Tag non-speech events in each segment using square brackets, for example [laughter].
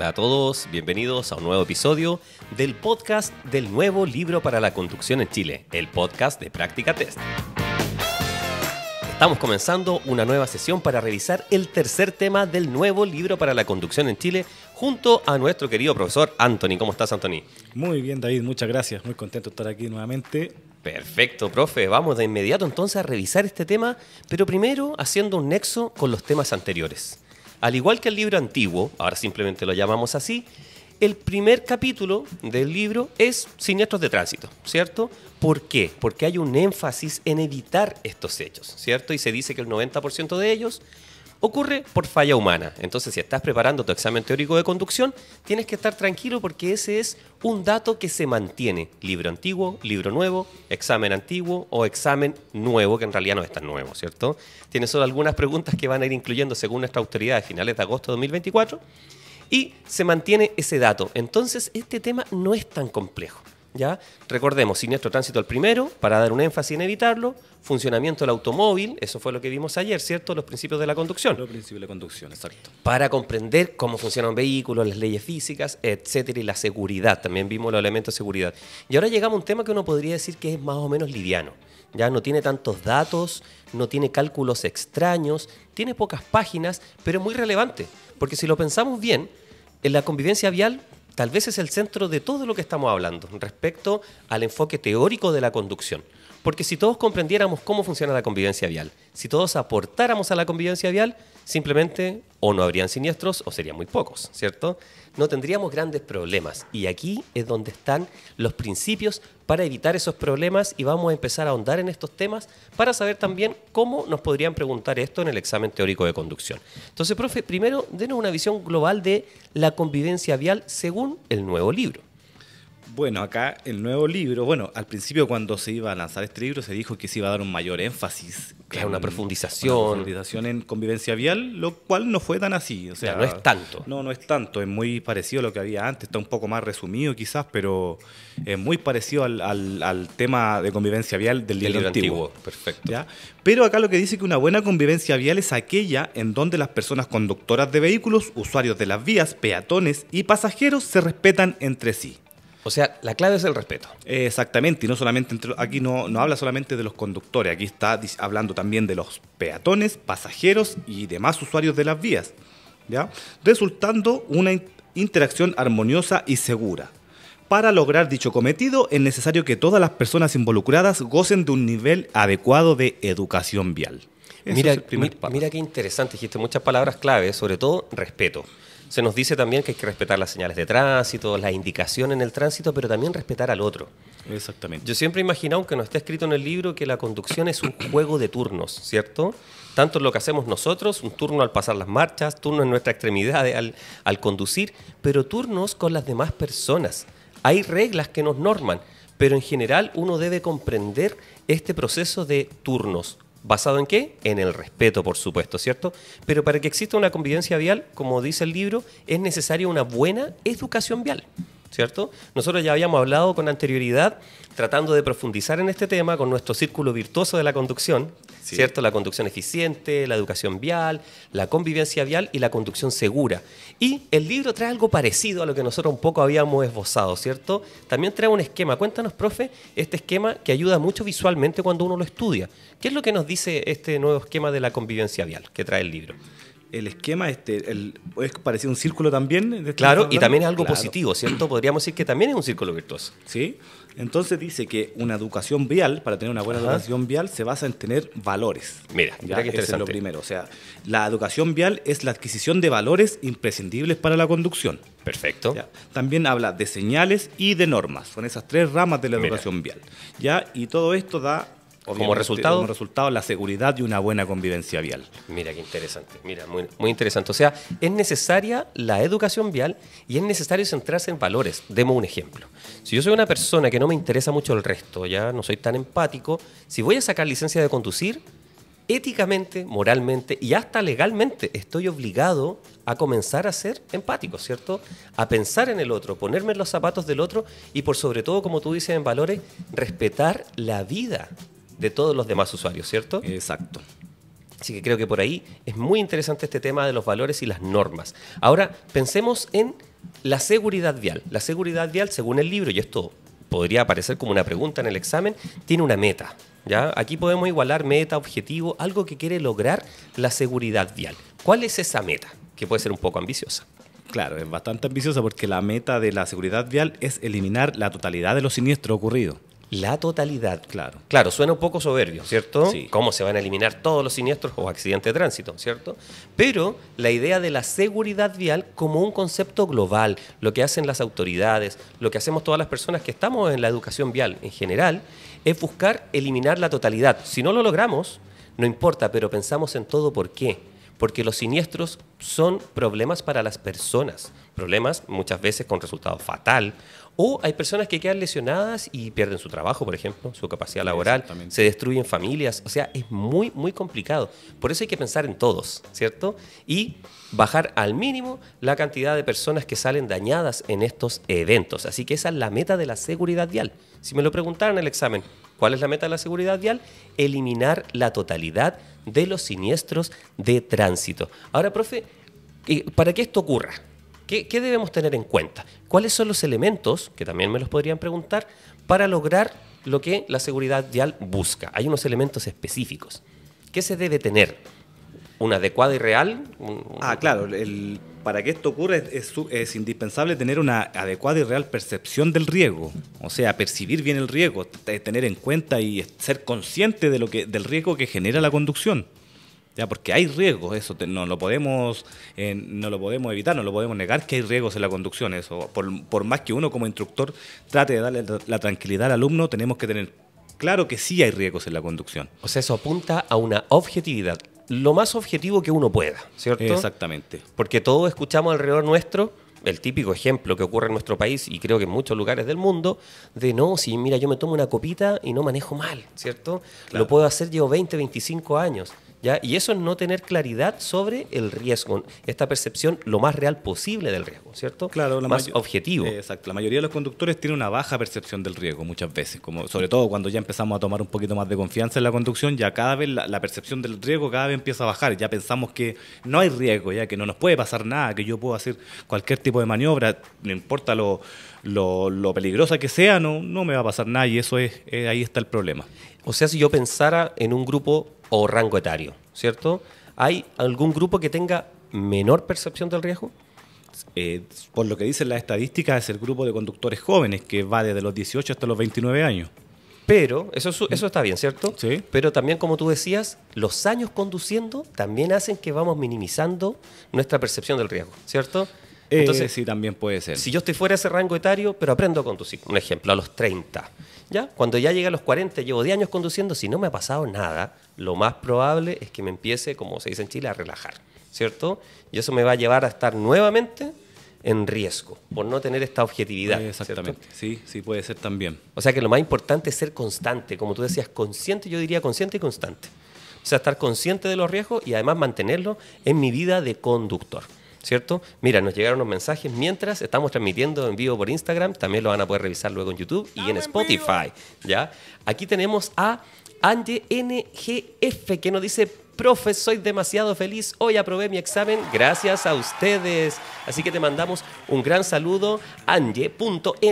Hola a todos, bienvenidos a un nuevo episodio del podcast del nuevo libro para la conducción en Chile, el podcast de Práctica Test. Estamos comenzando una nueva sesión para revisar el tercer tema del nuevo libro para la conducción en Chile junto a nuestro querido profesor Anthony. ¿Cómo estás, Anthony? Muy bien, David, muchas gracias. Muy contento de estar aquí nuevamente. Perfecto, profe. Vamos de inmediato entonces a revisar este tema, pero primero haciendo un nexo con los temas anteriores. Al igual que el libro antiguo, ahora simplemente lo llamamos así, el primer capítulo del libro es siniestros de tránsito, ¿cierto? ¿Por qué? Porque hay un énfasis en evitar estos hechos, ¿cierto? Y se dice que el 90% de ellos ocurre por falla humana. Entonces, si estás preparando tu examen teórico de conducción, tienes que estar tranquilo porque ese es un dato que se mantiene. Libro antiguo, libro nuevo, examen antiguo o examen nuevo, que en realidad no es tan nuevo, ¿cierto? Tienes solo algunas preguntas que van a ir incluyendo según nuestra autoridad a finales de agosto de 2024 y se mantiene ese dato. Entonces, este tema no es tan complejo. ¿Ya? Recordemos, siniestro tránsito el primero, para dar un énfasis en evitarlo, funcionamiento del automóvil, eso fue lo que vimos ayer, ¿cierto? Los principios de la conducción. Los principios de la conducción, exacto. Para comprender cómo funcionan vehículos, las leyes físicas, etcétera, y la seguridad, también vimos los elementos de seguridad. Y ahora llegamos a un tema que uno podría decir que es más o menos liviano, ¿ya? No tiene tantos datos, no tiene cálculos extraños, tiene pocas páginas, pero es muy relevante, porque si lo pensamos bien, en la convivencia vial tal vez es el centro de todo lo que estamos hablando respecto al enfoque teórico de la conducción. Porque si todos comprendiéramos cómo funciona la convivencia vial, si todos aportáramos a la convivencia vial, simplemente o no habrían siniestros o serían muy pocos, ¿cierto? No tendríamos grandes problemas. Y aquí es donde están los principios para evitar esos problemas y vamos a empezar a ahondar en estos temas para saber también cómo nos podrían preguntar esto en el examen teórico de conducción. Entonces, profe, primero denos una visión global de la convivencia vial según el nuevo libro. Bueno, acá el nuevo libro, bueno, al principio cuando se iba a lanzar este libro se dijo que se iba a dar un mayor énfasis. que una profundización. en convivencia vial, lo cual no fue tan así. O sea, no es tanto. No, no es tanto, es muy parecido a lo que había antes, está un poco más resumido quizás, pero es muy parecido al, al, tema de convivencia vial del libro, antiguo. Perfecto. Pero acá lo que dice que una buena convivencia vial es aquella en donde las personas conductoras de vehículos, usuarios de las vías, peatones y pasajeros se respetan entre sí. O sea, la clave es el respeto. Exactamente, y no solamente aquí no, habla solamente de los conductores, aquí está hablando también de los peatones, pasajeros y demás usuarios de las vías, ¿ya? Resultando una interacción armoniosa y segura. Para lograr dicho cometido es necesario que todas las personas involucradas gocen de un nivel adecuado de educación vial. Mira, mira, qué interesante, dijiste muchas palabras clave, sobre todo respeto. Se nos dice también que hay que respetar las señales de tránsito, la indicación en el tránsito, pero también respetar al otro. Exactamente. Yo siempre he imaginado, aunque no está escrito en el libro, que la conducción es un juego de turnos, ¿cierto? Tanto lo que hacemos nosotros, un turno al pasar las marchas, turno en nuestra extremidad al, al conducir, pero turnos con las demás personas. Hay reglas que nos norman, pero en general uno debe comprender este proceso de turnos, ¿Basado en qué? En el respeto, por supuesto, ¿cierto? Pero para que exista una convivencia vial, como dice el libro, es necesaria una buena educación vial. ¿Cierto? Nosotros ya habíamos hablado con anterioridad, tratando de profundizar en este tema con nuestro círculo virtuoso de la conducción, ¿cierto? La conducción eficiente, la educación vial, la convivencia vial y la conducción segura. Y el libro trae algo parecido a lo que nosotros un poco habíamos esbozado, ¿cierto? También trae un esquema. Cuéntanos, profe, este esquema que ayuda mucho visualmente cuando uno lo estudia. ¿Qué es lo que nos dice este nuevo esquema de la convivencia vial que trae el libro? el esquema este, es parecido a un círculo también. claro, y también es algo positivo, ¿cierto? Podríamos decir que también es un círculo virtuoso. Sí, entonces dice que una educación vial, para tener una buena educación vial, se basa en tener valores. Mira, ya, que es lo primero. O sea, la educación vial es la adquisición de valores imprescindibles para la conducción. Perfecto. También habla de señales y de normas. Son esas tres ramas de la educación vial. Ya, y todo esto da como resultado. resultado, la seguridad y una buena convivencia vial. Mira qué interesante, mira, muy, muy interesante. O sea, es necesaria la educación vial y es necesario centrarse en valores. Demos un ejemplo. Si yo soy una persona que no me interesa mucho el resto, ya no soy tan empático, si voy a sacar licencia de conducir, éticamente, moralmente y hasta legalmente estoy obligado a comenzar a ser empático, ¿cierto? A pensar en el otro, ponerme en los zapatos del otro y por sobre todo, como tú dices en valores, respetar la vida de todos los demás usuarios, ¿cierto? Exacto. Así que creo que por ahí es muy interesante este tema de los valores y las normas. Ahora, pensemos en la seguridad vial. La seguridad vial, según el libro, y esto podría aparecer como una pregunta en el examen, tiene una meta. ¿ya? Aquí podemos igualar meta, objetivo, algo que quiere lograr la seguridad vial. ¿Cuál es esa meta? Que puede ser un poco ambiciosa. Claro, es bastante ambiciosa porque la meta de la seguridad vial es eliminar la totalidad de los siniestros ocurridos la totalidad. Claro. Claro, suena un poco soberbio, ¿cierto? Cómo se van a eliminar todos los siniestros o accidentes de tránsito, ¿cierto? Pero la idea de la seguridad vial como un concepto global, lo que hacen las autoridades, lo que hacemos todas las personas que estamos en la educación vial en general, es buscar eliminar la totalidad. Si no lo logramos, no importa, pero pensamos en todo por qué porque los siniestros son problemas para las personas, problemas muchas veces con resultado fatal o hay personas que quedan lesionadas y pierden su trabajo, por ejemplo, su capacidad laboral, se destruyen familias. O sea, es muy, muy complicado. Por eso hay que pensar en todos, ¿cierto? Y bajar al mínimo la cantidad de personas que salen dañadas en estos eventos. Así que esa es la meta de la seguridad vial. Si me lo preguntaran en el examen, ¿cuál es la meta de la seguridad vial? Eliminar la totalidad de los siniestros de tránsito. Ahora, profe, eh, para qué esto ocurra, ¿Qué, debemos tener en cuenta? ¿Cuáles son los elementos, que también me los podrían preguntar, para lograr lo que la seguridad vial busca? Hay unos elementos específicos. ¿Qué se debe tener? ¿Una adecuada y real? Ah, claro. para que esto ocurra es, es, indispensable tener una adecuada y real percepción del riesgo. O sea, percibir bien el riesgo, tener en cuenta y ser consciente de lo que, del riesgo que genera la conducción. Ya, porque hay riesgos, eso no, lo podemos, eh, no lo podemos evitar, no lo podemos negar que hay riesgos en la conducción, eso. Por, más que uno como instructor trate de darle la tranquilidad al alumno, tenemos que tener claro que sí hay riesgos en la conducción. O sea, eso apunta a una objetividad, lo más objetivo que uno pueda, ¿cierto? Exactamente. Porque todos escuchamos alrededor nuestro el típico ejemplo que ocurre en nuestro país y creo que en muchos lugares del mundo, de no, si mira, yo me tomo una copita y no manejo mal, ¿cierto? Lo puedo hacer, llevo 20, 25 años. Y eso es no tener claridad sobre el riesgo, esta percepción lo más real posible del riesgo, ¿cierto? Claro, lo más objetivo. exacto, la mayoría de los conductores tienen una baja percepción del riesgo muchas veces, como sobre todo cuando ya empezamos a tomar un poquito más de confianza en la conducción, ya cada vez la, percepción del riesgo cada vez empieza a bajar, ya pensamos que no hay riesgo, ya que no nos puede pasar nada, que yo puedo hacer cualquier tipo de maniobra, no importa lo, peligrosa que sea, no, no me va a pasar nada y eso es, eh, ahí está el problema. O sea, si yo pensara en un grupo o rango etario, ¿cierto? ¿Hay algún grupo que tenga menor percepción del riesgo? Eh, por lo que dicen las estadísticas, es el grupo de conductores jóvenes que va desde los 18 hasta los 29 años. Pero, eso, eso está bien, ¿cierto? Sí. Pero también, como tú decías, los años conduciendo también hacen que vamos minimizando nuestra percepción del riesgo, ¿cierto? Entonces, eh, sí, también puede ser. Si yo estoy fuera de ese rango etario, pero aprendo a conducir. Un ejemplo, a los 30. ¿ya? Cuando ya llegué a los 40, llevo 10 años conduciendo, si no me ha pasado nada, lo más probable es que me empiece, como se dice en Chile, a relajar, ¿cierto? Y eso me va a llevar a estar nuevamente en riesgo por no tener esta objetividad. Eh, exactamente, sí, sí puede ser también. O sea que lo más importante es ser constante, como tú decías, consciente, yo diría consciente y constante. O sea, estar consciente de los riesgos y además mantenerlo en mi vida de conductor. ¿cierto? Mira, nos llegaron unos mensajes mientras estamos transmitiendo en vivo por Instagram, también lo van a poder revisar luego en YouTube y en Spotify, ¿ya? Aquí tenemos a Ange NGF que nos dice, profe, soy demasiado feliz, hoy aprobé mi examen gracias a ustedes. Así que te mandamos un gran saludo, Ange.NGF.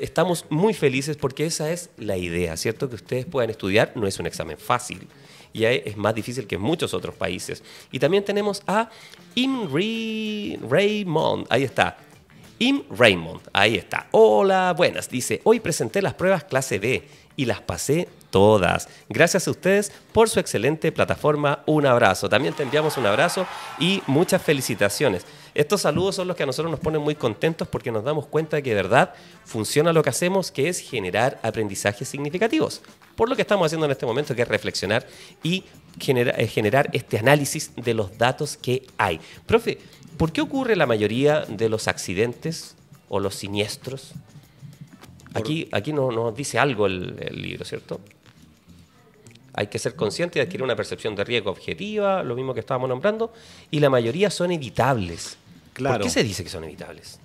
Estamos muy felices porque esa es la idea, ¿cierto? Que ustedes puedan estudiar, no es un examen fácil y es más difícil que en muchos otros países. Y también tenemos a Im Raymond, ahí está. Im Raymond, ahí está. Hola, buenas. Dice, hoy presenté las pruebas clase B y las pasé todas. Gracias a ustedes por su excelente plataforma. Un abrazo. También te enviamos un abrazo y muchas felicitaciones. Estos saludos son los que a nosotros nos ponen muy contentos porque nos damos cuenta de que de verdad funciona lo que hacemos, que es generar aprendizajes significativos por lo que estamos haciendo en este momento, que es reflexionar y eh, generar este análisis de los datos que hay. Profe, ¿por qué ocurre la mayoría de los accidentes o los siniestros? Aquí, aquí nos dice algo el, libro, ¿cierto? hay que ser consciente y adquirir una percepción de riesgo objetiva, lo mismo que estábamos nombrando, y la mayoría son evitables. ¿Por qué se dice que son evitables?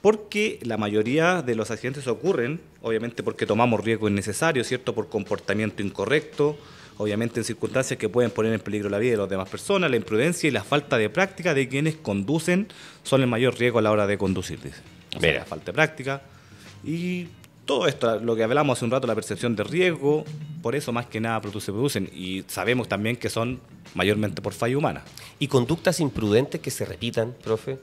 porque la mayoría de los accidentes ocurren, obviamente porque tomamos riesgos innecesarios, ¿cierto? Por comportamiento incorrecto, obviamente en circunstancias que pueden poner en peligro la vida de las demás personas, la imprudencia y la falta de práctica de quienes conducen son el mayor riesgo a la hora de conducir, dice. la falta de práctica y todo esto, lo que hablamos hace un rato, la percepción de riesgo, por eso más que nada produce producen y sabemos también que son mayormente por falla humana. ¿Y conductas imprudentes que se repitan, profe?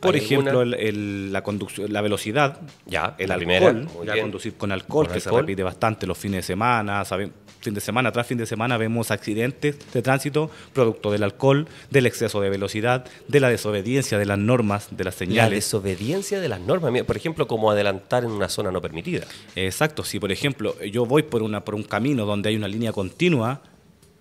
Por ejemplo, la, conducción, la velocidad, ya, el alcohol, ya conducir con alcohol, que se repite bastante los fines de semana, saben fin de semana tras fin de semana vemos accidentes de tránsito producto del alcohol, del exceso de velocidad, de la desobediencia de las normas, de las señales. La desobediencia de las normas, por ejemplo, como adelantar en una zona no permitida. Exacto, si por ejemplo yo voy por, una, por un camino donde hay una línea continua,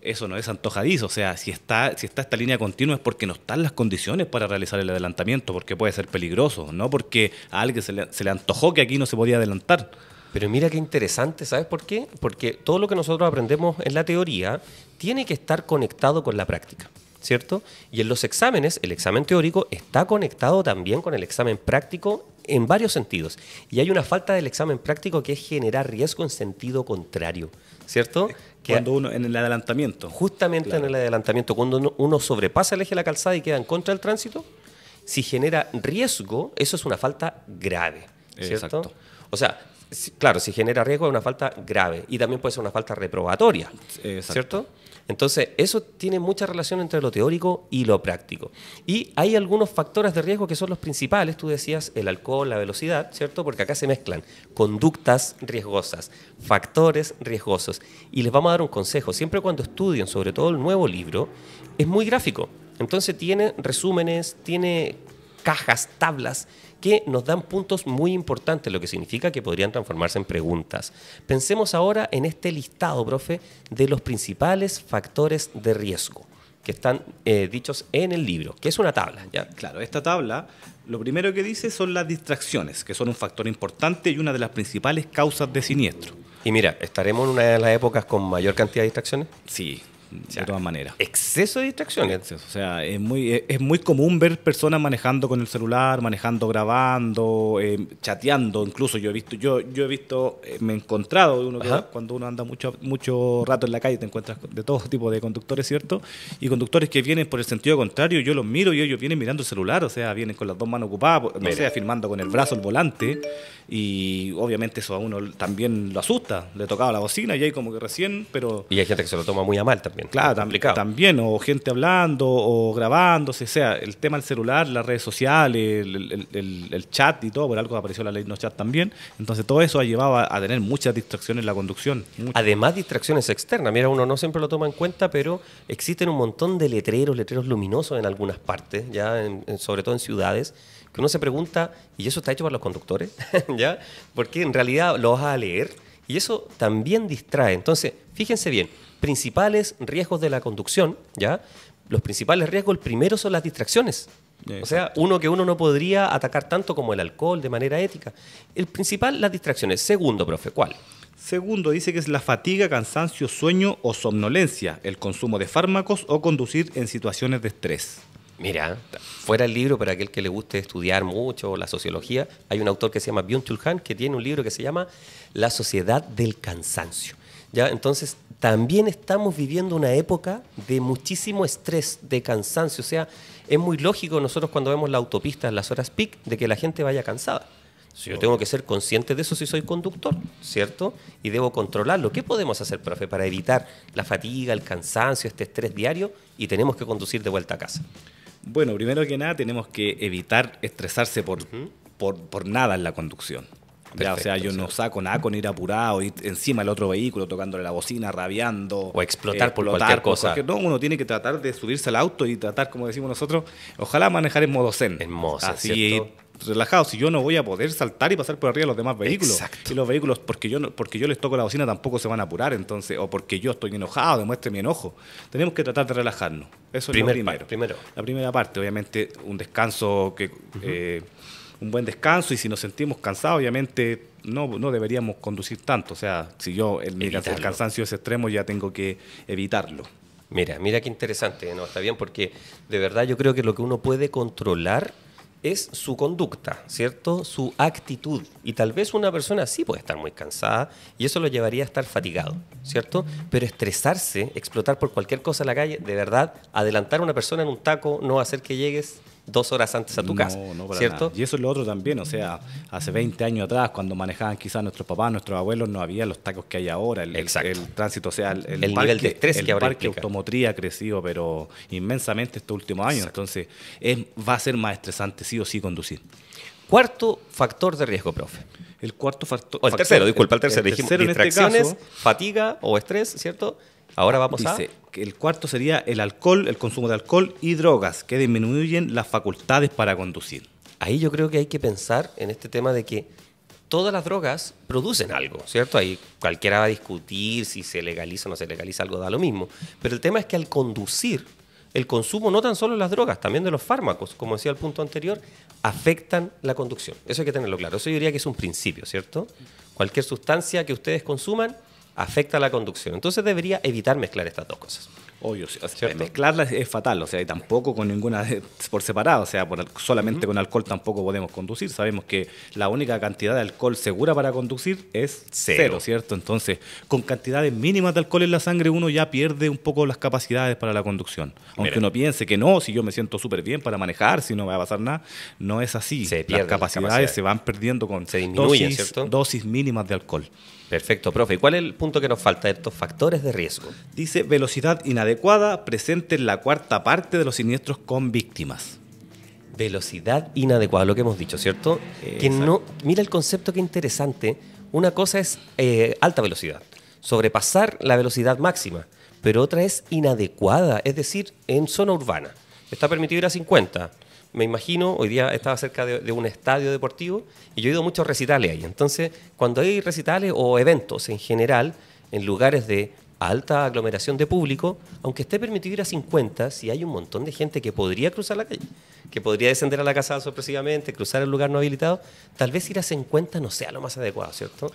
eso no es antojadizo. O sea, si está, si está esta línea continua es porque no están las condiciones para realizar el adelantamiento, porque puede ser peligroso, no porque a alguien se le, se le antojó que aquí no se podía adelantar. Pero mira qué interesante, ¿sabes por qué? Porque todo lo que nosotros aprendemos en la teoría tiene que estar conectado con la práctica. ¿cierto? Y en los exámenes, el examen teórico está conectado también con el examen práctico en varios sentidos. Y hay una falta del examen práctico que es generar riesgo en sentido contrario, ¿cierto? cuando uno, en el adelantamiento. Justamente en el adelantamiento, cuando uno, sobrepasa el eje de la calzada y queda en contra del tránsito, si genera riesgo, eso es una falta grave, ¿cierto? O sea, claro, si genera riesgo es una falta grave y también puede ser una falta reprobatoria, ¿cierto? Entonces, eso tiene mucha relación entre lo teórico y lo práctico. Y hay algunos factores de riesgo que son los principales, tú decías, el alcohol, la velocidad, ¿cierto? Porque acá se mezclan conductas riesgosas, factores riesgosos. Y les vamos a dar un consejo, siempre cuando estudien, sobre todo el nuevo libro, es muy gráfico. Entonces tiene resúmenes, tiene cajas, tablas, que nos dan puntos muy importantes, lo que significa que podrían transformarse en preguntas. Pensemos ahora en este listado, profe, de los principales factores de riesgo que están eh, dichos en el libro, que es una tabla. ¿ya? Claro, esta tabla lo primero que dice son las distracciones, que son un factor importante y una de las principales causas de siniestro. Y mira, ¿estaremos en una de las épocas con mayor cantidad de distracciones? Sí, de todas maneras. Exceso de distracción O sea, es muy, es muy común ver personas manejando con el celular, manejando, grabando, eh, chateando. Incluso yo he visto, yo, yo he visto, eh, me he encontrado uno que, cuando uno anda mucho, mucho rato en la calle, te encuentras de todo tipo de conductores, ¿cierto? Y conductores que vienen por el sentido contrario, yo los miro y ellos vienen mirando el celular, o sea, vienen con las dos manos ocupadas, no sea, filmando con el brazo el volante. Y obviamente eso a uno también lo asusta. Le tocaba la bocina y ahí como que recién, pero. Y hay gente que se lo toma muy a mal también también. Claro, también, o gente hablando, o grabándose, sea, el tema del celular, las redes sociales, el, chat y todo, por algo apareció la ley no chat también. Entonces todo eso ha llevado a, tener muchas distracciones en la conducción. Además, distracciones externas. Mira, uno no siempre lo toma en cuenta, pero existen un montón de letreros, letreros luminosos en algunas partes, ya sobre todo en ciudades, que uno se pregunta, ¿y eso está hecho para los conductores? [laughs] ¿Ya? Porque en realidad lo vas a leer y eso también distrae. Entonces, fíjense bien, principales riesgos de la conducción, ¿ya? Los principales riesgos, el primero son las distracciones. O sea, uno que uno no podría atacar tanto como el alcohol de manera ética. El principal, las distracciones. Segundo, profe, ¿cuál? Segundo, dice que es la fatiga, cansancio, sueño o somnolencia, el consumo de fármacos o conducir en situaciones de estrés. Mira, fuera el libro para aquel que le guste estudiar mucho la sociología, hay un autor que se llama Byung-Chul que tiene un libro que se llama La sociedad del cansancio. ¿Ya? Entonces, también estamos viviendo una época de muchísimo estrés, de cansancio. O sea, es muy lógico nosotros cuando vemos la autopista en las horas peak de que la gente vaya cansada. yo tengo que ser consciente de eso si soy conductor, ¿cierto? Y debo controlarlo. ¿Qué podemos hacer, profe, para evitar la fatiga, el cansancio, este estrés diario y tenemos que conducir de vuelta a casa? Bueno, primero que nada tenemos que evitar estresarse por nada en la conducción o sea, yo no saco nada con ir apurado, ir encima del otro vehículo, tocándole la bocina, rabiando. O explotar por cualquier cosa. no, uno tiene que tratar de subirse al auto y tratar, como decimos nosotros, ojalá manejar en modo zen. En modo zen, Así, relajado, si yo no voy a poder saltar y pasar por arriba de los demás vehículos. Exacto. Y los vehículos, porque yo, porque yo les toco la bocina, tampoco se van a apurar, entonces, o porque yo estoy enojado, demuestre mi enojo. Tenemos que tratar de relajarnos. Eso es lo primero. La primera parte, obviamente, un descanso que un buen descanso y si nos sentimos cansados, obviamente no, no deberíamos conducir tanto. O sea, si yo el, el cansancio es extremo, ya tengo que evitarlo. Mira, mira qué interesante, ¿no? Está bien, porque de verdad yo creo que lo que uno puede controlar es su conducta, ¿cierto? Su actitud. Y tal vez una persona sí puede estar muy cansada y eso lo llevaría a estar fatigado, ¿cierto? Pero estresarse, explotar por cualquier cosa en la calle, de verdad, adelantar a una persona en un taco, no hacer que llegues dos horas antes a tu casa, ¿cierto? Y eso es lo otro también, o sea, hace 20 años atrás, cuando manejaban quizás nuestros papás, nuestros abuelos, no había los tacos que hay ahora, el, el, tránsito, o sea, el, nivel de estrés que ahora parque automotriz ha crecido, pero inmensamente estos últimos años, entonces es, va a ser más estresante sí o sí conducir. Cuarto factor de riesgo, profe. El cuarto factor. O el tercero, disculpa, el tercero. Este distracciones, fatiga o estrés, ¿cierto? Ahora vamos Dice, a... Que el cuarto sería el alcohol, el consumo de alcohol y drogas, que disminuyen las facultades para conducir. Ahí yo creo que hay que pensar en este tema de que todas las drogas producen algo, ¿cierto? Ahí cualquiera va a discutir si se legaliza o no se legaliza algo, da lo mismo. Pero el tema es que al conducir, el consumo no tan solo de las drogas, también de los fármacos, como decía el punto anterior, afectan la conducción. Eso hay que tenerlo claro. Eso yo diría que es un principio, ¿cierto? Cualquier sustancia que ustedes consuman afecta la conducción. Entonces debería evitar mezclar estas dos cosas. Obvio, mezclarlas es fatal, o sea, y tampoco con ninguna por separado, o sea, solamente con alcohol tampoco podemos conducir. Sabemos que la única cantidad de alcohol segura para conducir es cero, ¿cierto? Entonces, con cantidades mínimas de alcohol en la sangre uno ya pierde un poco las capacidades para la conducción. Aunque uno piense que no, si yo me siento súper bien para manejar, si no me va a pasar nada, no es así. las capacidades, se van perdiendo con dosis, mínimas de alcohol. Perfecto, profe. ¿Y cuál es el punto que nos falta de estos factores de riesgo? Dice velocidad inadecuada adecuada presente en la cuarta parte de los siniestros con víctimas. Velocidad inadecuada, lo que hemos dicho, ¿cierto? que no, mira el concepto que interesante. Una cosa es eh, alta velocidad, sobrepasar la velocidad máxima, pero otra es inadecuada, es decir, en zona urbana. Está permitido ir a 50, me imagino, hoy día estaba cerca de, un estadio deportivo y yo he ido muchos recitales ahí. Entonces, cuando hay recitales o eventos en general, en lugares de alta aglomeración de público, aunque esté permitido ir a 50, si hay un montón de gente que podría cruzar la calle, que podría descender a la casa sorpresivamente, cruzar el lugar no habilitado, tal vez ir a 50 no sea lo más adecuado, ¿cierto?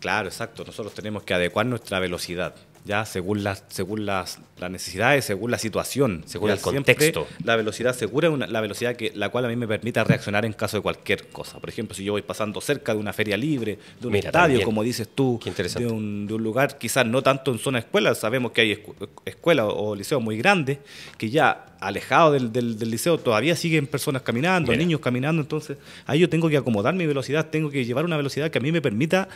Claro, exacto. Nosotros tenemos que adecuar nuestra velocidad ya según las según las, necesidades, según la situación, según el contexto. La velocidad segura es la velocidad que la cual a mí me permita reaccionar en caso de cualquier cosa. Por ejemplo, si yo voy pasando cerca de una feria libre, de un estadio, como dices tú, de un, de un, lugar quizás no tanto en zona escuela, sabemos que hay escu escuelas o, liceos muy grandes que ya alejado del, del, liceo todavía siguen personas caminando, niños caminando, entonces ahí yo tengo que acomodar mi velocidad, tengo que llevar una velocidad que a mí me permita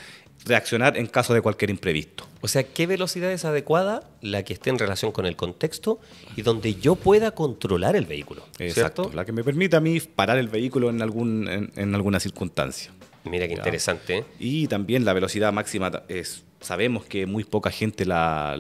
reaccionar en caso de cualquier imprevisto. O sea, ¿qué velocidad es adecuada? La que esté en relación con el contexto y donde yo pueda controlar el vehículo. Exacto, la que me permita a mí parar el vehículo en, algún, en, alguna circunstancia. Mira qué interesante. ¿eh? Y también la velocidad máxima es, sabemos que muy poca gente la,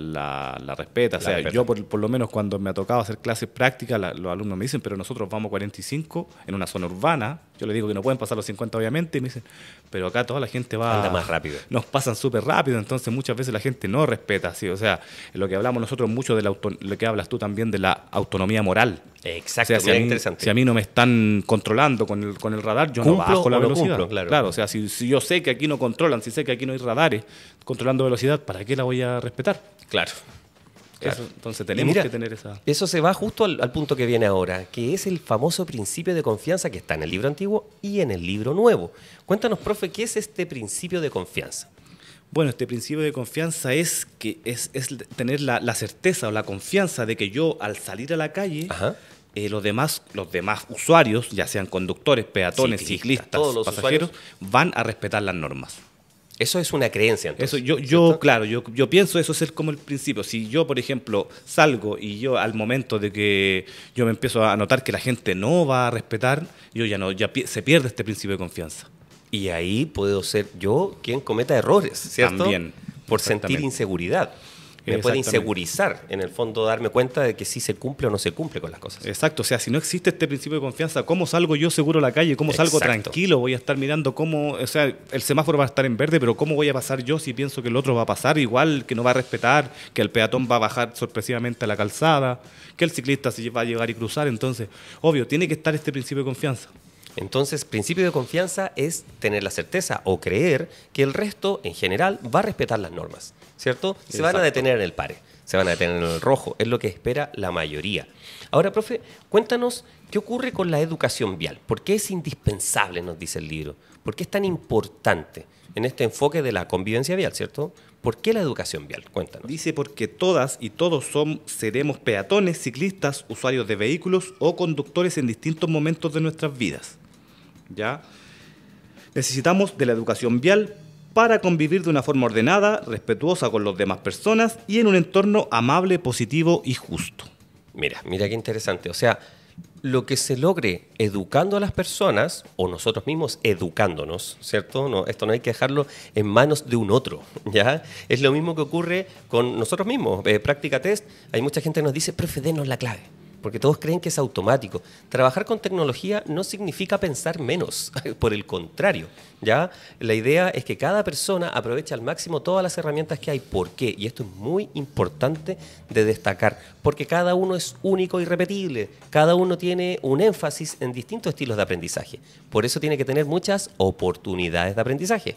respeta. yo por, lo menos cuando me ha tocado hacer clases prácticas, los alumnos me dicen, pero nosotros vamos 45 en una zona urbana, yo le digo que no pueden pasar los 50, obviamente, y me dicen, pero acá toda la gente va. más rápido. Nos pasan súper rápido, entonces muchas veces la gente no respeta, ¿sí? O sea, lo que hablamos nosotros mucho de lo que hablas tú también de la autonomía moral. Exacto, o si, a mí, interesante. si a mí no me están controlando con el, con el radar, yo no bajo la velocidad. claro. claro. o sea, si, yo sé que aquí no controlan, si sé que aquí no hay radares controlando velocidad, ¿para qué la voy a respetar? Claro entonces tenemos que tener esa... Eso se va justo al, punto que viene ahora, que es el famoso principio de confianza que está en el libro antiguo y en el libro nuevo. Cuéntanos, profe, ¿qué es este principio de confianza? Bueno, este principio de confianza es que es, tener la, certeza o la confianza de que yo al salir a la calle eh, los, demás, los demás usuarios, ya sean conductores, peatones, ciclistas, pasajeros, van a respetar las normas. Eso es una creencia. eso yo, yo claro, yo, pienso eso es como el principio. Si yo, por ejemplo, salgo y yo al momento de que yo me empiezo a notar que la gente no va a respetar, yo ya no, ya se pierde este principio de confianza. Y ahí puedo ser yo quien cometa errores, ¿cierto? También. Por sentir inseguridad me puede insegurizar, en el fondo darme cuenta de que sí se cumple o no se cumple con las cosas. Exacto, o sea, si no existe este principio de confianza, ¿cómo salgo yo seguro a la calle? ¿Cómo salgo tranquilo? Voy a estar mirando cómo, o sea, el semáforo va a estar en verde, pero ¿cómo voy a pasar yo si pienso que el otro va a pasar igual, que no va a respetar, que el peatón va a bajar sorpresivamente a la calzada, que el ciclista se va a llegar y cruzar? Entonces, obvio, tiene que estar este principio de confianza. Entonces, principio de confianza es tener la certeza o creer que el resto, en general, va a respetar las normas. ¿cierto? Se van a detener en el pare, se van a detener en el rojo, es lo que espera la mayoría. Ahora, profe, cuéntanos qué ocurre con la educación vial. ¿Por qué es indispensable, nos dice el libro? ¿Por qué es tan importante en este enfoque de la convivencia vial, ¿cierto? ¿Por qué la educación vial? Cuéntanos. Dice porque todas y todos son, seremos peatones, ciclistas, usuarios de vehículos o conductores en distintos momentos de nuestras vidas. ¿Ya? Necesitamos de la educación vial para convivir de una forma ordenada, respetuosa con las demás personas y en un entorno amable, positivo y justo. Mira, mira qué interesante. O sea, lo que se logre educando a las personas o nosotros mismos educándonos, ¿cierto? No, esto no hay que dejarlo en manos de un otro, [laughs] ¿ya? Es lo mismo que ocurre con nosotros mismos. Eh, práctica test, hay mucha gente que nos dice, profe, denos la clave porque todos creen que es automático. Trabajar con tecnología no significa pensar menos, [laughs] por el contrario, ¿ya? La idea es que cada persona aproveche al máximo todas las herramientas que hay. ¿Por qué? Y esto es muy importante de destacar, porque cada uno es único y repetible, cada uno tiene un énfasis en distintos estilos de aprendizaje. Por eso tiene que tener muchas oportunidades de aprendizaje.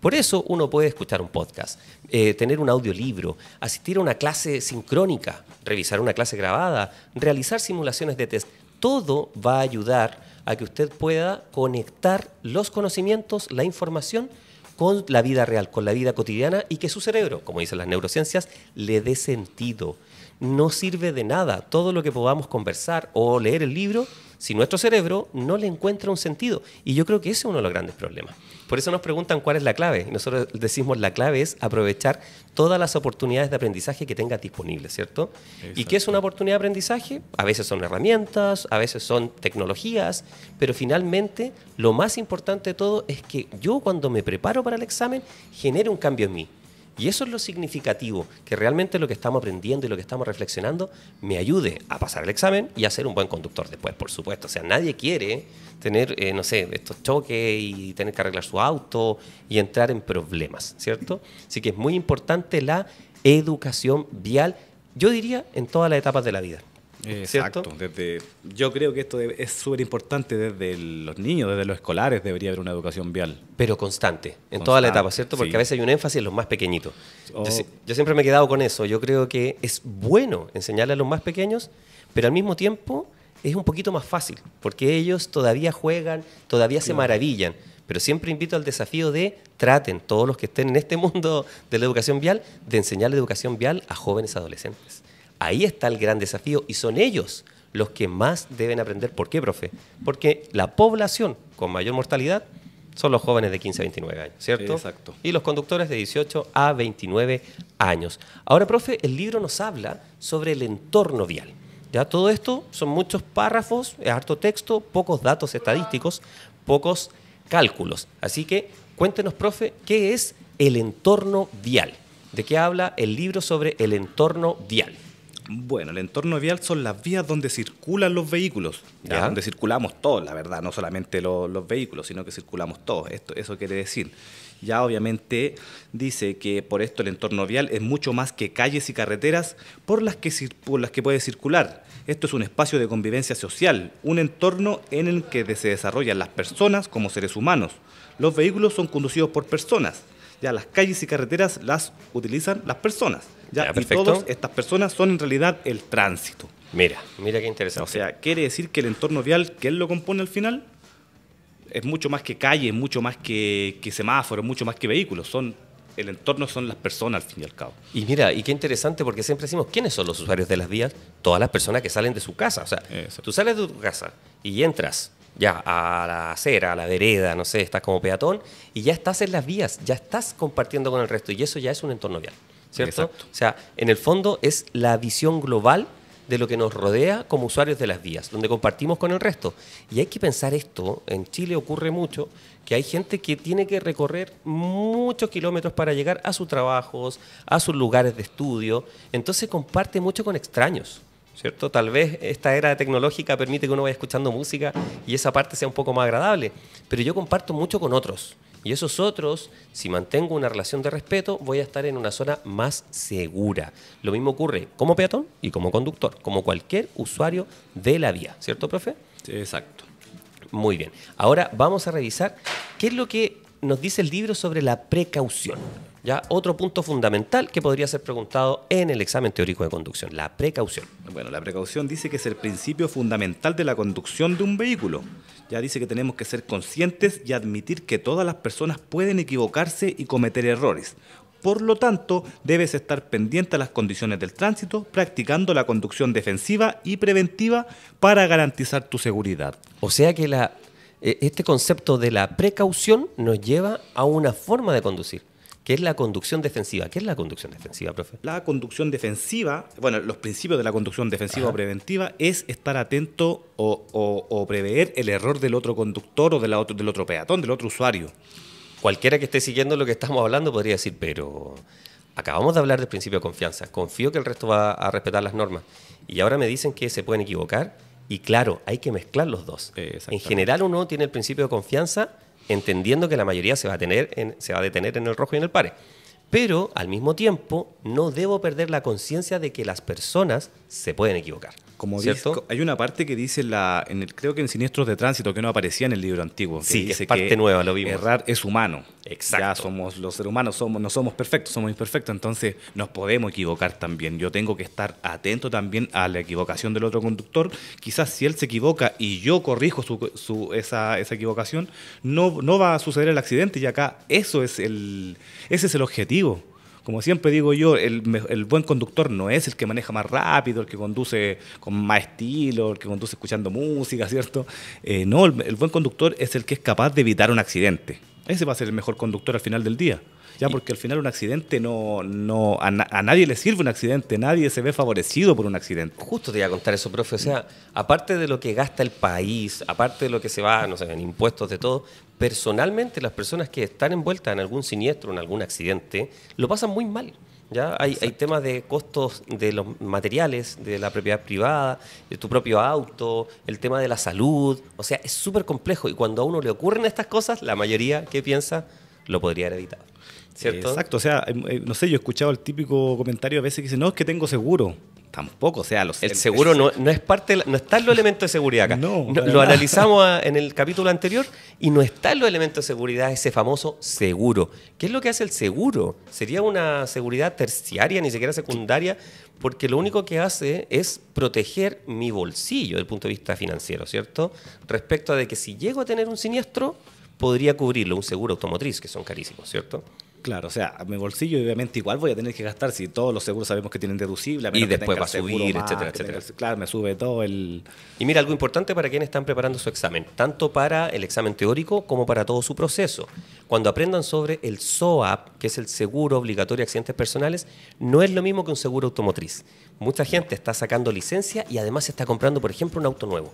Por eso uno puede escuchar un podcast, eh, tener un audiolibro, asistir a una clase sincrónica, revisar una clase grabada, realizar simulaciones de test. Todo va a ayudar a que usted pueda conectar los conocimientos, la información con la vida real, con la vida cotidiana y que su cerebro, como dicen las neurociencias, le dé sentido. No sirve de nada todo lo que podamos conversar o leer el libro si nuestro cerebro no le encuentra un sentido. Y yo creo que ese es uno de los grandes problemas. Por eso nos preguntan cuál es la clave. Y nosotros decimos la clave es aprovechar todas las oportunidades de aprendizaje que tenga disponible, ¿cierto? ¿Y qué es una oportunidad de aprendizaje? A veces son herramientas, a veces son tecnologías, pero finalmente lo más importante de todo es que yo cuando me preparo para el examen genere un cambio en mí. Y eso es lo significativo, que realmente lo que estamos aprendiendo y lo que estamos reflexionando me ayude a pasar el examen y a ser un buen conductor después, por supuesto. O sea, nadie quiere tener, eh, no sé, estos choques y tener que arreglar su auto y entrar en problemas, ¿cierto? Así que es muy importante la educación vial, yo diría, en todas las etapas de la vida. Exacto. Desde, yo creo que esto es súper importante desde los niños, desde los escolares debería haber una educación vial. Pero constante, en toda la etapa, ¿cierto? Porque a veces hay un énfasis en los más pequeñitos. Oh. Yo, siempre me he quedado con eso. Yo creo que es bueno enseñarle a los más pequeños, pero al mismo tiempo es un poquito más fácil, porque ellos todavía juegan, todavía se maravillan. Pero siempre invito al desafío de traten, todos los que estén en este [laughs] mundo de la educación vial, de enseñar la educación vial a jóvenes adolescentes. Ahí está el gran desafío y son ellos los que más deben aprender. ¿Por qué, profe? Porque la población con mayor mortalidad son los jóvenes de 15 a 29 años, ¿cierto? Exacto. Y los conductores de 18 a 29 años. Ahora, profe, el libro nos habla sobre el entorno vial. Ya todo esto son muchos párrafos, es harto texto, pocos datos estadísticos, pocos cálculos. Así que cuéntenos, profe, ¿qué es el entorno vial? ¿De qué habla el libro sobre el entorno vial? Bueno, el entorno vial son las vías donde circulan los vehículos, donde circulamos todos, la verdad, no solamente los vehículos, sino que circulamos todos. Esto, eso quiere decir. Ya obviamente dice que por esto el entorno vial es mucho más que calles y carreteras por las que, por las que puede circular. Esto es un espacio de convivencia social, un entorno en el que se desarrollan las personas como seres humanos. Los vehículos son conducidos por personas, ya las calles y carreteras las utilizan las personas. Ya, y todas estas personas son en realidad el tránsito. Mira, mira qué interesante. O sea, quiere decir que el entorno vial, que él lo compone al final, es mucho más que calle, mucho más que, que semáforos, mucho más que vehículos. Son el entorno son las personas al fin y al cabo. Y mira, y qué interesante porque siempre decimos, ¿quiénes son los usuarios de las vías? Todas las personas que salen de su casa. O sea, tú sales de tu casa y entras ya a la acera, a la vereda, no sé, estás como peatón y ya estás en las vías, ya estás compartiendo con el resto y eso ya es un entorno vial. ¿cierto? O sea, en el fondo es la visión global de lo que nos rodea como usuarios de las vías, donde compartimos con el resto. Y hay que pensar esto, en Chile ocurre mucho, que hay gente que tiene que recorrer muchos kilómetros para llegar a sus trabajos, a sus lugares de estudio, entonces comparte mucho con extraños. ¿Cierto? Tal vez esta era tecnológica permite que uno vaya escuchando música y esa parte sea un poco más agradable, pero yo comparto mucho con otros. Y esos otros, si mantengo una relación de respeto, voy a estar en una zona más segura. Lo mismo ocurre como peatón y como conductor, como cualquier usuario de la vía, ¿cierto, profe? exacto. Muy bien. Ahora vamos a revisar qué es lo que nos dice el libro sobre la precaución. Ya otro punto fundamental que podría ser preguntado en el examen teórico de conducción, la precaución. Bueno, la precaución dice que es el principio fundamental de la conducción de un vehículo ya dice que tenemos que ser conscientes y admitir que todas las personas pueden equivocarse y cometer errores. Por lo tanto, debes estar pendiente a las condiciones del tránsito, practicando la conducción defensiva y preventiva para garantizar tu seguridad. O sea que eh, este concepto de la precaución nos lleva a una forma de conducir. ¿Qué es la conducción defensiva. ¿Qué es la conducción defensiva, profe? La conducción defensiva, bueno, los principios de la conducción defensiva o preventiva es estar atento o, prever el error del otro conductor o del otro peatón, del otro usuario. Cualquiera que esté siguiendo lo que estamos hablando podría decir, pero acabamos de hablar del principio de confianza, confío que el resto va a respetar las normas y ahora me dicen que se pueden equivocar y claro, hay que mezclar los dos. En general uno tiene el principio de confianza entendiendo que la mayoría se va a, tener en, se va a detener en el rojo y en el pare. Pero al mismo tiempo no debo perder la conciencia de que las personas se pueden equivocar. Como ¿Cierto? hay una parte que dice, la, en el, creo que en Siniestros de Tránsito, que no aparecía en el libro antiguo. sí, es parte nueva, lo vimos. Errar es humano. Exacto. Ya somos los seres humanos, somos, no somos perfectos, somos imperfectos, entonces nos podemos equivocar también. Yo tengo que estar atento también a la equivocación del otro conductor. Quizás si él se equivoca y yo corrijo su, esa, esa, equivocación, no, no va a suceder el accidente y acá eso es el, ese es el objetivo como siempre digo yo, el, buen conductor no es el que maneja más rápido, el que conduce con más estilo, el que conduce escuchando música, ¿cierto? Eh, no, el buen conductor es el que es capaz de evitar un accidente. Ese va a ser el mejor conductor al final del día. Ya, porque al final un accidente no. no a, nadie le sirve un accidente, nadie se ve favorecido por un accidente. Justo te iba a contar eso, profe. O sea, aparte de lo que gasta el país, aparte de lo que se va, no sé, en impuestos de todo, personalmente las personas que están envueltas en algún siniestro, en algún accidente, lo pasan muy mal. ¿ya? Hay, hay, temas de costos de los materiales, de la propiedad privada, de tu propio auto, el tema de la salud. O sea, es súper complejo y cuando a uno le ocurren estas cosas, la mayoría que piensa lo podría haber evitado. Exacto, o sea, em, eh, no sé, yo he escuchado el típico comentario a veces que dice, no, es que tengo seguro. Tampoco, o sea, el, seguro no, es parte, no está en los [laughs] elementos de seguridad acá. lo analizamos en el capítulo anterior y no está en los elementos de seguridad ese famoso seguro. ¿Qué es lo que hace el seguro? Sería una seguridad terciaria, ni siquiera secundaria, porque lo único que hace es proteger mi bolsillo desde el punto de vista financiero, ¿cierto? Respecto a de que si llego a tener un siniestro, podría cubrirlo un seguro automotriz, que son carísimos, ¿cierto? Claro, o sea, mi bolsillo obviamente igual voy a tener que gastar si todos los seguros sabemos que tienen deducible. y después va a subir, etcétera, etcétera. claro, me sube todo el... Y mira, algo importante para quienes están preparando su examen, tanto para el examen teórico como para todo su proceso. Cuando aprendan sobre el SOAP, que es el seguro obligatorio de accidentes personales, no es lo mismo que un seguro automotriz. Mucha gente está sacando licencia y además está comprando, por ejemplo, un auto nuevo.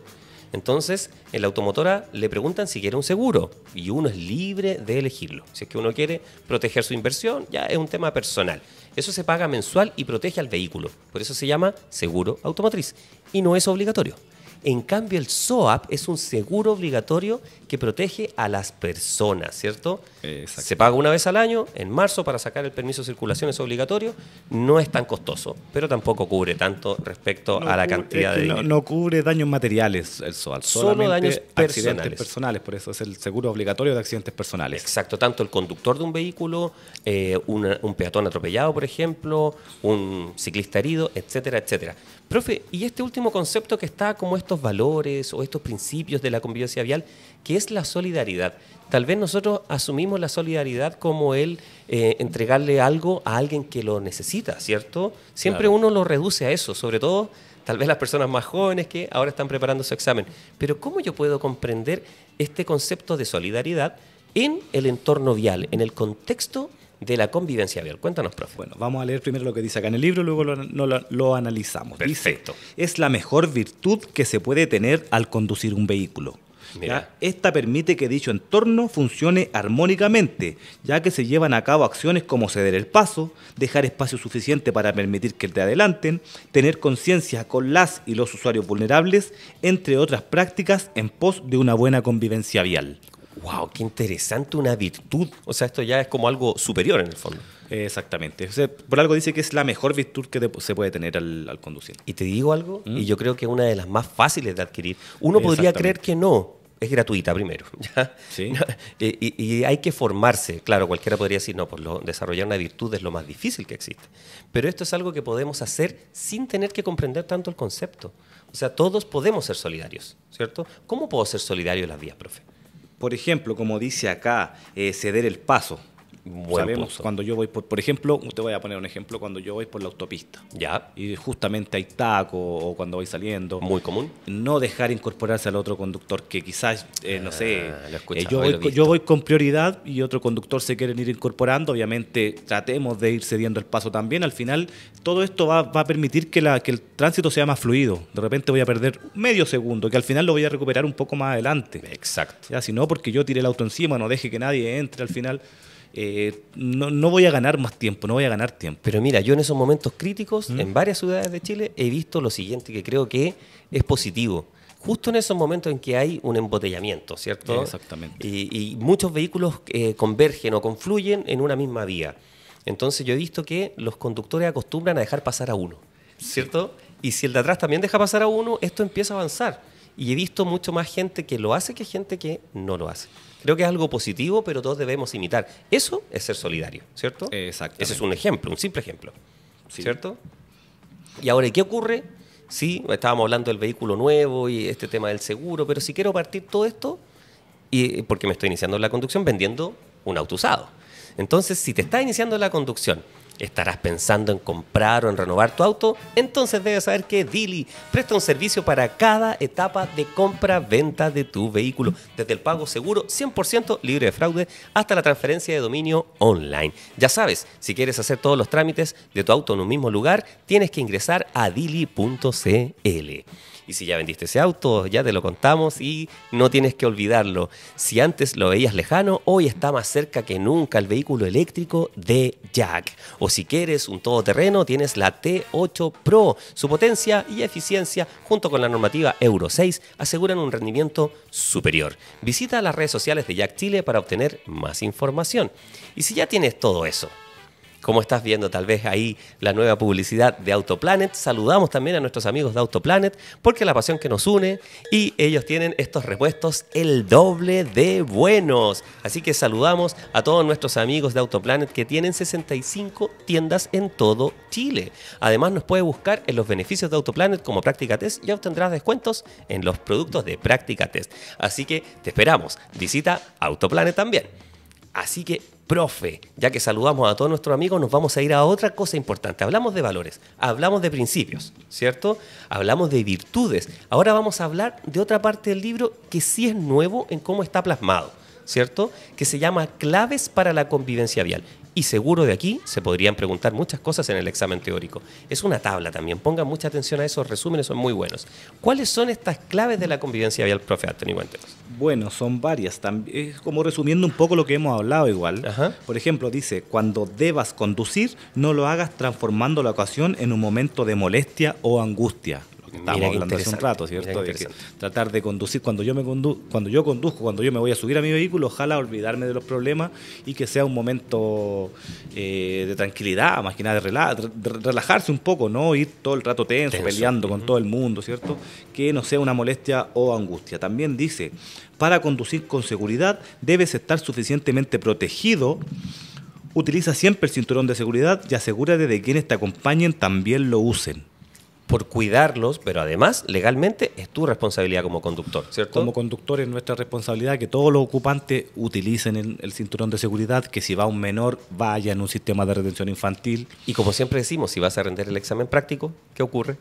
Entonces, en la automotora le preguntan si quiere un seguro y uno es libre de elegirlo. Si es que uno quiere proteger su inversión, ya es un tema personal. Eso se paga mensual y protege al vehículo. Por eso se llama seguro automotriz y no es obligatorio. En cambio, el SOAP es un seguro obligatorio que protege a las personas, ¿cierto? Se paga una vez al año, en marzo, para sacar el permiso de circulación es obligatorio, no es tan costoso, pero tampoco cubre tanto respecto a la cantidad de... No, cubre daños materiales el SOAP, solo daños personales. Accidentes personales, por eso es el seguro obligatorio de accidentes personales. Exacto, tanto el conductor de un vehículo, eh, un peatón atropellado, por ejemplo, un ciclista herido, etcétera, etcétera. Profe, y este último concepto que está como esto valores o estos principios de la convivencia vial, que es la solidaridad. Tal vez nosotros asumimos la solidaridad como el eh, entregarle algo a alguien que lo necesita, ¿cierto? Siempre uno lo reduce a eso, sobre todo tal vez las personas más jóvenes que ahora están preparando su examen. Pero ¿cómo yo puedo comprender este concepto de solidaridad en el entorno vial, en el contexto de la convivencia vial. Cuéntanos, profe. Bueno, vamos a leer primero lo que dice acá en el libro, luego lo, analizamos. Perfecto. Dice, es la mejor virtud que se puede tener al conducir un vehículo. Esta permite que dicho entorno funcione armónicamente, ya que se llevan a cabo acciones como ceder el paso, dejar espacio suficiente para permitir que te adelanten, tener conciencia con las y los usuarios vulnerables, entre otras prácticas en pos de una buena convivencia vial wow, qué interesante una virtud. O sea, esto ya es como algo superior en el fondo. Exactamente. por algo dice que es la mejor virtud que se puede tener al, conducir. Y te digo algo, ¿Mm? y yo creo que es una de las más fáciles de adquirir. Uno podría creer que no, es gratuita primero. [laughs] ¿Sí? [laughs] Y, hay que formarse. Claro, cualquiera podría decir, no, pues lo, desarrollar una virtud es lo más difícil que existe. Pero esto es algo que podemos hacer sin tener que comprender tanto el concepto. O sea, todos podemos ser solidarios, ¿cierto? ¿Cómo puedo ser solidario en las vías, profe? Por ejemplo, como dice acá, eh, ceder el paso. Buen Sabemos cuando yo voy, por, por ejemplo, te voy a poner un ejemplo, cuando yo voy por la autopista. Ya. Y justamente hay taco o cuando voy saliendo. Muy común. No dejar incorporarse al otro conductor que quizás, eh, no ah, sé, eh, yo, voy, con prioridad y otro conductor se quiere ir incorporando. Obviamente tratemos de ir cediendo el paso también. Al final todo esto va, a permitir que, la, que el tránsito sea más fluido. De repente voy a perder medio segundo, que al final lo voy a recuperar un poco más adelante. Exacto. Ya, si no, porque yo tiré el auto encima, no deje que nadie entre al final. Eh, no, voy a ganar más tiempo, no voy a ganar tiempo. Pero mira, yo en esos momentos críticos, mm. en varias ciudades de Chile, he visto lo siguiente que creo que es positivo. Justo en esos momentos en que hay un embotellamiento, ¿cierto? Exactamente. Y, muchos vehículos eh, convergen o confluyen en una misma vía. Entonces yo he visto que los conductores acostumbran a dejar pasar a uno, ¿cierto? Y si el de atrás también deja pasar a uno, esto empieza a avanzar y he visto mucho más gente que lo hace que gente que no lo hace. Creo que es algo positivo, pero todos debemos imitar. Eso es ser solidario, ¿cierto? Exacto. Ese es un ejemplo, un simple ejemplo, ¿cierto? Y ahora, ¿qué ocurre? Sí, estábamos hablando del vehículo nuevo y este tema del seguro, pero si quiero partir todo esto, y, porque me estoy iniciando en la conducción vendiendo un auto usado. Entonces, si te estás iniciando en la conducción ¿Estarás pensando en comprar o en renovar tu auto? Entonces debes saber que Dili presta un servicio para cada etapa de compra-venta de tu vehículo, desde el pago seguro 100% libre de fraude hasta la transferencia de dominio online. Ya sabes, si quieres hacer todos los trámites de tu auto en un mismo lugar, tienes que ingresar a dili.cl. Y si ya vendiste ese auto, ya te lo contamos y no tienes que olvidarlo. Si antes lo veías lejano, hoy está más cerca que nunca el vehículo eléctrico de Jack. O si quieres un todoterreno, tienes la T8 Pro. Su potencia y eficiencia, junto con la normativa Euro 6, aseguran un rendimiento superior. Visita las redes sociales de Jack Chile para obtener más información. Y si ya tienes todo eso, como estás viendo tal vez ahí la nueva publicidad de Autoplanet. Saludamos también a nuestros amigos de Autoplanet porque la pasión que nos une y ellos tienen estos repuestos el doble de buenos. Así que saludamos a todos nuestros amigos de Autoplanet que tienen 65 tiendas en todo Chile. Además nos puede buscar en los beneficios de Autoplanet como Práctica Test y obtendrás descuentos en los productos de Práctica Test. Así que te esperamos. Visita Autoplanet también. Así que profe, ya que saludamos a todos nuestros amigos, nos vamos a ir a otra cosa importante. Hablamos de valores, hablamos de principios, ¿cierto? Hablamos de virtudes. Ahora vamos a hablar de otra parte del libro que sí es nuevo en cómo está plasmado, ¿cierto? Que se llama Claves para la convivencia vial. Y seguro de aquí se podrían preguntar muchas cosas en el examen teórico. Es una tabla también. Pongan mucha atención a esos resúmenes, son muy buenos. ¿Cuáles son estas claves de la convivencia vial, profe Anthony Bueno, son varias. Es como resumiendo un poco lo que hemos hablado igual. Por ejemplo, dice, cuando debas conducir, no lo hagas transformando la ocasión en un momento de molestia o angustia un rato, ¿cierto? tratar de conducir cuando yo me condu cuando yo conduzco, cuando yo me voy a subir a mi vehículo, ojalá olvidarme de los problemas y que sea un momento eh, de tranquilidad, más que nada de, relajarse un poco, no ir todo el rato tenso, peleando con todo el mundo, ¿cierto? Que no sea una molestia o angustia. También dice, para conducir con seguridad debes estar suficientemente protegido. Utiliza siempre el cinturón de seguridad y asegúrate de quienes te acompañen también lo usen por cuidarlos, pero además legalmente es tu responsabilidad como conductor, Como conductor es nuestra responsabilidad que todos los ocupantes utilicen el, el cinturón de seguridad, que si va un menor vaya en un sistema de retención infantil. Y como siempre decimos, si vas a render el examen práctico, ¿qué ocurre?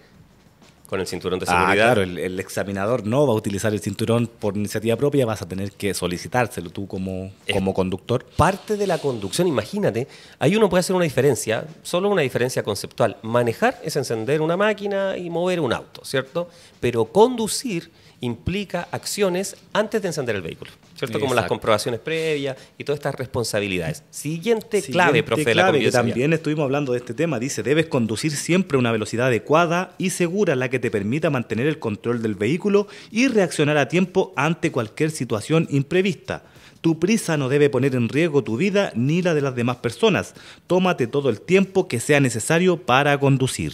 con el cinturón de ah, seguridad. Ah, claro, el, examinador no va a utilizar el cinturón por iniciativa propia, vas a tener que solicitárselo tú como, como conductor. Parte de la conducción, imagínate, ahí uno puede hacer una diferencia, solo una diferencia conceptual. Manejar es encender una máquina y mover un auto, ¿cierto? Pero conducir implica acciones antes de encender el vehículo. Como las comprobaciones previas y todas estas responsabilidades. Siguiente, clave, profe, la también estuvimos hablando de este tema. Dice, debes conducir siempre a una velocidad adecuada y segura, la que te permita mantener el control del vehículo y reaccionar a tiempo ante cualquier situación imprevista. Tu prisa no debe poner en riesgo tu vida ni la de las demás personas. Tómate todo el tiempo que sea necesario para conducir.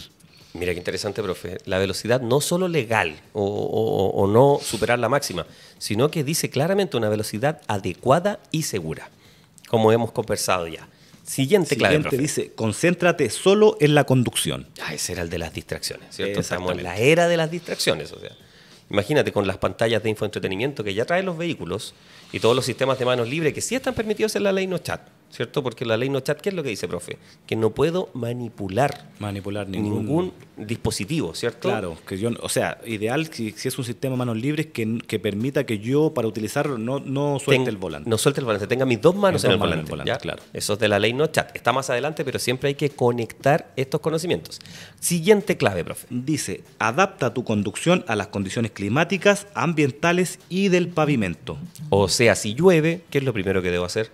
Mira qué interesante, profe. La velocidad no solo legal o, no superar la máxima, sino que dice claramente una velocidad adecuada y segura, como hemos conversado ya. Siguiente, Siguiente dice, concéntrate solo en la conducción. Ah, ese era el de las distracciones, ¿cierto? Estamos en la era de las distracciones. O sea, imagínate con las pantallas de infoentretenimiento que ya traen los vehículos y todos los sistemas de manos libres que sí están permitidos en la ley no chat ¿cierto? Porque la ley no chat, ¿qué es lo que dice, profe? Que no puedo manipular, manipular ningún, dispositivo, ¿cierto? Claro, que yo, o sea, ideal si, es un sistema de manos libres que, permita que yo, para utilizarlo, no, no suelte el volante. No suelte el volante, tenga mis dos manos, en, el volante, claro. Eso es de la ley no chat. Está más adelante, pero siempre hay que conectar estos conocimientos. Siguiente clave, profe. Dice, adapta tu conducción a las condiciones climáticas, ambientales y del pavimento. O sea, si llueve, ¿qué es lo primero que debo hacer?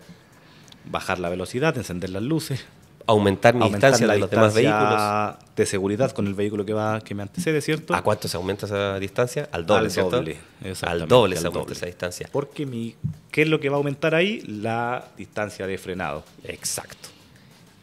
bajar la velocidad, encender las luces, aumentar mi distancia de seguridad con el vehículo que va que me antecede, ¿cierto? ¿A cuánto se aumenta esa distancia? Al doble, al Doble, al doble se aumenta esa distancia. Porque mi, ¿qué es lo que va a aumentar ahí? La distancia de frenado. Exacto.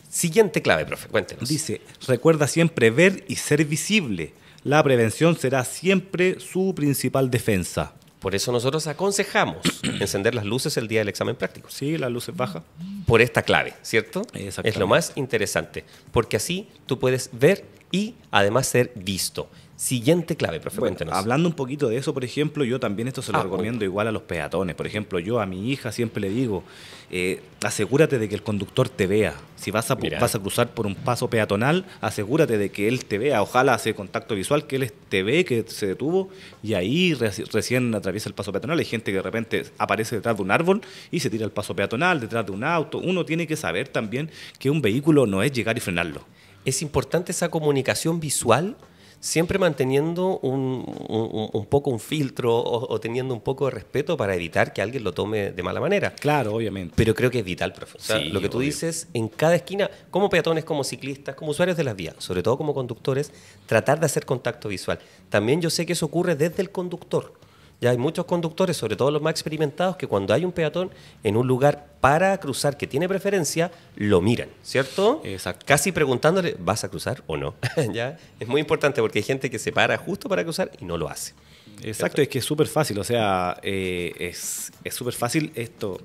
Siguiente clave, profe, cuéntenos. Dice, recuerda siempre ver y ser visible. La prevención será siempre su principal defensa. Por eso nosotros aconsejamos [clears throat] encender las luces el día del examen práctico. Sí, las luces bajas. Por esta clave, ¿cierto? Es lo más interesante, porque así tú puedes ver y además ser visto. Siguiente clave, profe, bueno, Hablando un poquito de eso, por ejemplo, yo también esto se lo ah, recomiendo igual a los peatones. Por ejemplo, yo a mi hija siempre le digo, eh, asegúrate de que el conductor te vea. Si vas a, cruzar por un paso peatonal, asegúrate de que él te vea. Ojalá hace contacto visual, que él te ve, que se detuvo y ahí recién atraviesa el paso peatonal. Hay gente que de repente aparece detrás de un árbol y se tira el paso peatonal, detrás de un auto. Uno tiene que saber también que un vehículo no es llegar y frenarlo es importante esa comunicación visual, siempre manteniendo un, poco un filtro o, teniendo un poco de respeto para evitar que alguien lo tome de mala manera. Claro, obviamente. Pero creo que es vital, profesor. lo que tú dices, en cada esquina, como peatones, como ciclistas, como usuarios de las vías, sobre todo como conductores, tratar de hacer contacto visual. También yo sé que eso ocurre desde el conductor. Ya hay muchos conductores, sobre todo los más experimentados, que cuando hay un peatón en un lugar para cruzar que tiene preferencia, lo miran, ¿cierto? Exacto. Casi preguntándole, ¿vas a cruzar o no? [laughs] ¿Ya? Es muy importante porque hay gente que se para justo para cruzar y no lo hace. Exacto, es que es súper fácil, o sea, eh, es súper fácil esto.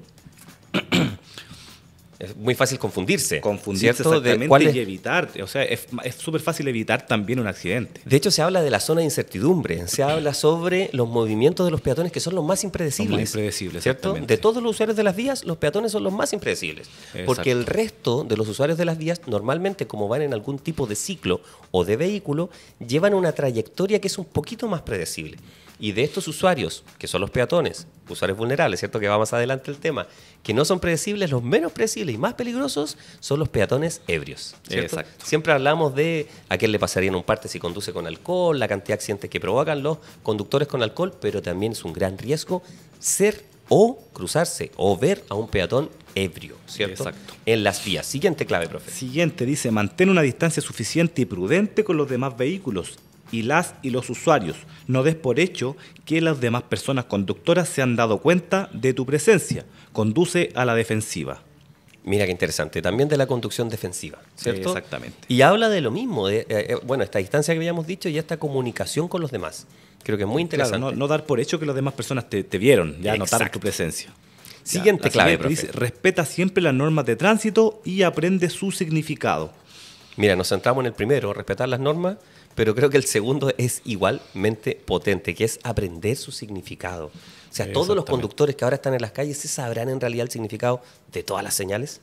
[clears throat] es muy fácil confundirse. Confundirse ¿cierto? exactamente y evitar, o sea, es súper fácil evitar también un accidente. De hecho, se habla de la zona de incertidumbre, se habla sobre los movimientos de los peatones que son los más impredecibles. Los más impredecibles, ¿cierto? De todos los usuarios de las vías, los peatones son los más impredecibles. Porque el resto de los usuarios de las vías, normalmente como van en algún tipo de ciclo o de vehículo, llevan una trayectoria que es un poquito más predecible. Y de estos usuarios, que son los peatones, usuarios vulnerables, ¿cierto? Que va más adelante el tema, que no son predecibles, los menos predecibles y más peligrosos son los peatones ebrios. Siempre hablamos de a qué le pasaría en un parte si conduce con alcohol, la cantidad de accidentes que provocan los conductores con alcohol, pero también es un gran riesgo ser o cruzarse o ver a un peatón ebrio, ¿cierto? En las vías. Siguiente clave, profe. Siguiente, dice, mantén una distancia suficiente y prudente con los demás vehículos y las y los usuarios. No des por hecho que las demás personas conductoras se han dado cuenta de tu presencia. Conduce a la defensiva. Mira qué interesante. También de la conducción defensiva, ¿cierto? exactamente. Y habla de lo mismo, de, eh, eh, bueno, esta distancia que habíamos dicho y esta comunicación con los demás. Creo que es muy interesante. no, dar por hecho que las demás personas te, vieron, ya notaron tu presencia. Siguiente clave, Dice, respeta siempre las normas de tránsito y aprende su significado. Mira, nos centramos en el primero, respetar las normas, pero creo que el segundo es igualmente potente, que es aprender su significado. O sea, todos los conductores que ahora están en las calles, ¿se sabrán en realidad el significado de todas las señales?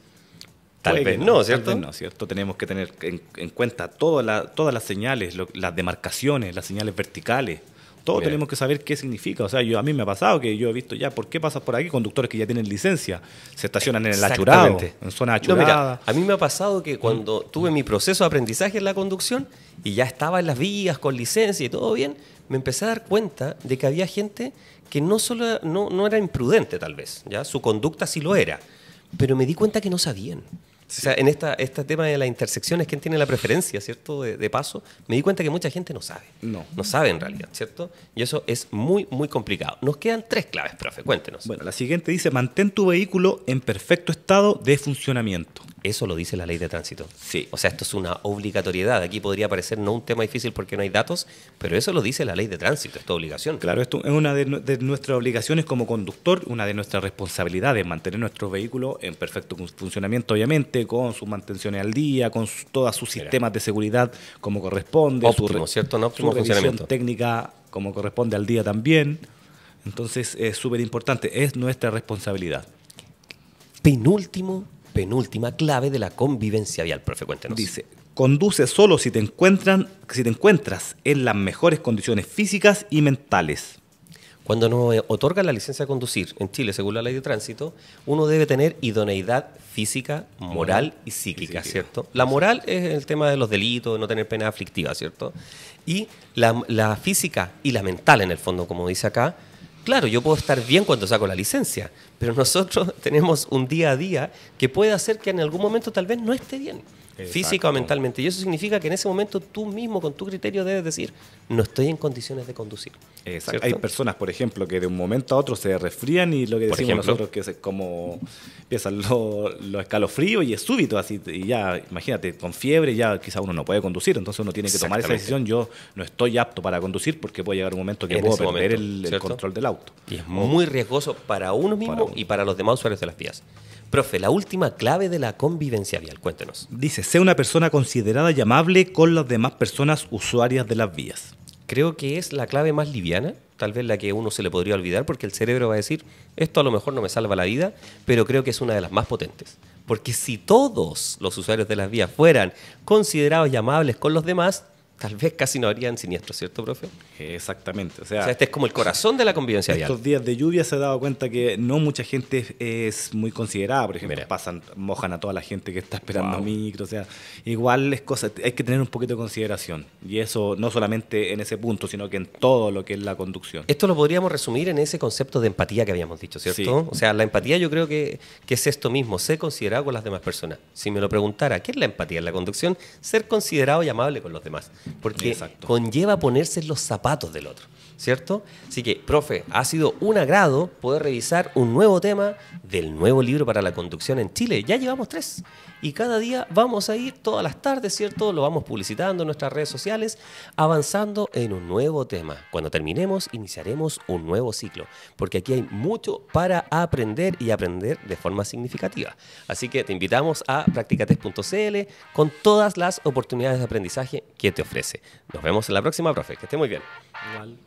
Tal vez no, ¿cierto? Tal vez no, ¿cierto? Tenemos que tener en, cuenta todas las señales, las demarcaciones, las señales verticales. Todos tenemos que saber qué significa. O sea, yo, a mí me ha pasado que yo he visto ya por qué pasas por aquí conductores que ya tienen licencia, se estacionan en el achurado, en zona achurada. a mí me ha pasado que mm. cuando tuve mi proceso de aprendizaje en la conducción y ya estaba en las vías con licencia y todo bien, me empecé a dar cuenta de que había gente que no, solo, no, no era imprudente tal vez, ¿ya? su conducta sí lo era, pero me di cuenta que no sabían. O sea, en esta, este tema de las intersecciones, ¿quién tiene la preferencia, cierto? De, paso, me di cuenta que mucha gente no sabe. No. No sabe en realidad, ¿cierto? Y eso es muy, muy complicado. Nos quedan tres claves, profe, cuéntenos. Bueno, la siguiente dice, mantén tu vehículo en perfecto estado de funcionamiento. Eso lo dice la ley de tránsito. Sí. O sea, esto es una obligatoriedad. Aquí podría parecer no un tema difícil porque no hay datos, pero eso lo dice la ley de tránsito, es obligación. Claro, esto es una de, nuestras obligaciones como conductor, una de nuestras responsabilidades, mantener nuestro vehículo en perfecto funcionamiento, obviamente, con sus mantenciones al día, con todos sus sistemas de seguridad como corresponde. Óptimo, su, ¿cierto? No, su técnica como corresponde al día también. Entonces, es súper importante, es nuestra responsabilidad penúltimo penúltima clave de la convivencia vial, profe, cuéntenos. Dice, conduce solo si te, encuentran, si te encuentras en las mejores condiciones físicas y mentales. Cuando nos eh, otorgan la licencia de conducir en Chile, según la ley de tránsito, uno debe tener idoneidad física, moral y psíquica, ¿cierto? La moral es el tema de los delitos, no tener pena aflictiva, ¿cierto? Y la, la física y la mental, en el fondo, como dice acá, claro, yo puedo estar bien cuando saco la licencia, pero nosotros [laughs] tenemos un día a día que puede hacer que en algún momento tal vez no esté bien físico o mentalmente. Y eso significa que en ese momento tú mismo, con tu criterio, debes decir, no estoy en condiciones de conducir. Exacto. Hay personas, por ejemplo, que de un momento a otro se resfrían y lo que decimos nosotros que es como empiezan los escalofríos y es súbito, así, y ya, imagínate, con fiebre ya quizá uno no puede conducir, entonces uno tiene que tomar esa decisión, yo no estoy apto para conducir porque puede llegar un momento que puedo perder el, control del auto. Y es muy riesgoso para uno mismo y para los demás usuarios de las vías. Profe, la última clave de la convivencia vial, cuéntenos. Dice, sea una persona considerada y amable con las demás personas usuarias de las vías. Creo que es la clave más liviana, tal vez la que uno se le podría olvidar, porque el cerebro va a decir, esto a lo mejor no me salva la vida, pero creo que es una de las más potentes. Porque si todos los usuarios de las vías fueran considerados y amables con los demás, tal vez casi no habrían siniestro, ¿cierto, profe? Exactamente. O sea, este es como el corazón de la convivencia En Estos días de lluvia se ha dado cuenta que no mucha gente es muy considerada. Por ejemplo, pasan, mojan a toda la gente que está esperando wow. micro. O sea, igual es cosa, hay que tener un poquito de consideración. Y eso no solamente en ese punto, sino que en todo lo que es la conducción. Esto lo podríamos resumir en ese concepto de empatía que habíamos dicho, ¿cierto? O sea, la empatía yo creo que, que es esto mismo, ser considerado con las demás personas. Si me lo preguntara, ¿qué es la empatía en la conducción? Ser considerado y amable con los demás porque conlleva ponerse los zapatos del otro. ¿cierto? Así que, profe, ha sido un agrado poder revisar un nuevo tema del nuevo libro para la conducción en Chile. Ya llevamos tres y cada día vamos a ir todas las tardes, ¿cierto? Lo vamos publicitando en nuestras redes sociales, avanzando en un nuevo tema. Cuando terminemos, iniciaremos un nuevo ciclo, porque aquí hay mucho para aprender y aprender de forma significativa. Así que te invitamos a practicates.cl con todas las oportunidades de aprendizaje que te ofrece. Nos vemos en la próxima, profe. Que esté muy bien. Igual.